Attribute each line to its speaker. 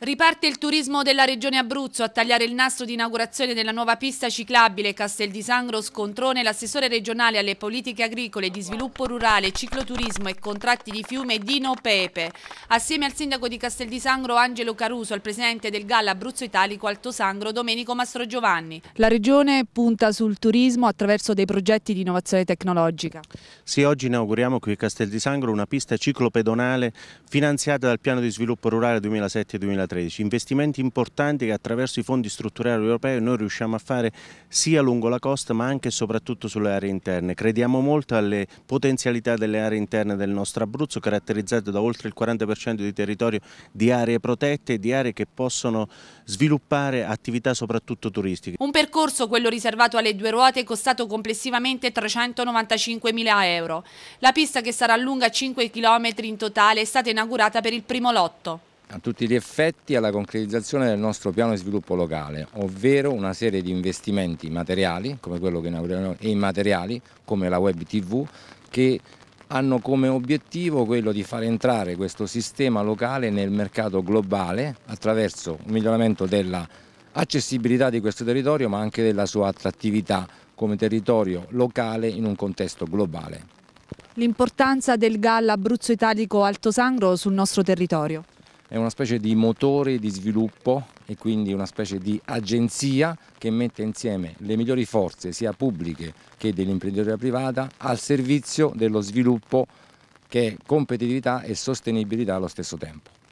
Speaker 1: Riparte il turismo della regione Abruzzo a tagliare il nastro di inaugurazione della nuova pista ciclabile Castel di Sangro Scontrone, l'assessore regionale alle politiche agricole di sviluppo rurale, cicloturismo e contratti di fiume Dino Pepe. Assieme al sindaco di Castel di Sangro Angelo Caruso, al presidente del GAL Abruzzo Italico Alto Sangro Domenico Mastro Giovanni. La regione punta sul turismo attraverso dei progetti di innovazione tecnologica.
Speaker 2: Sì, oggi inauguriamo qui a Castel di Sangro una pista ciclopedonale finanziata dal piano di sviluppo rurale 2007-2013 2013, investimenti importanti che attraverso i fondi strutturali europei noi riusciamo a fare sia lungo la costa ma anche e soprattutto sulle aree interne. Crediamo molto alle potenzialità delle aree interne del nostro Abruzzo caratterizzate da oltre il 40% di territorio di aree protette e di aree che possono sviluppare attività soprattutto turistiche.
Speaker 1: Un percorso, quello riservato alle due ruote, è costato complessivamente 395.000 euro. La pista che sarà lunga 5 km in totale è stata inaugurata per il primo lotto
Speaker 3: a tutti gli effetti alla concretizzazione del nostro piano di sviluppo locale, ovvero una serie di investimenti materiali, come quello che inauguriamo, e immateriali, come la web TV, che hanno come obiettivo quello di far entrare questo sistema locale nel mercato globale attraverso un miglioramento dell'accessibilità di questo territorio ma anche della sua attrattività come territorio locale in un contesto globale.
Speaker 1: L'importanza del GAL Abruzzo Italico Alto Sangro sul nostro territorio
Speaker 3: è una specie di motore di sviluppo e quindi una specie di agenzia che mette insieme le migliori forze sia pubbliche che dell'imprenditoria privata al servizio dello sviluppo che è competitività e sostenibilità allo stesso tempo.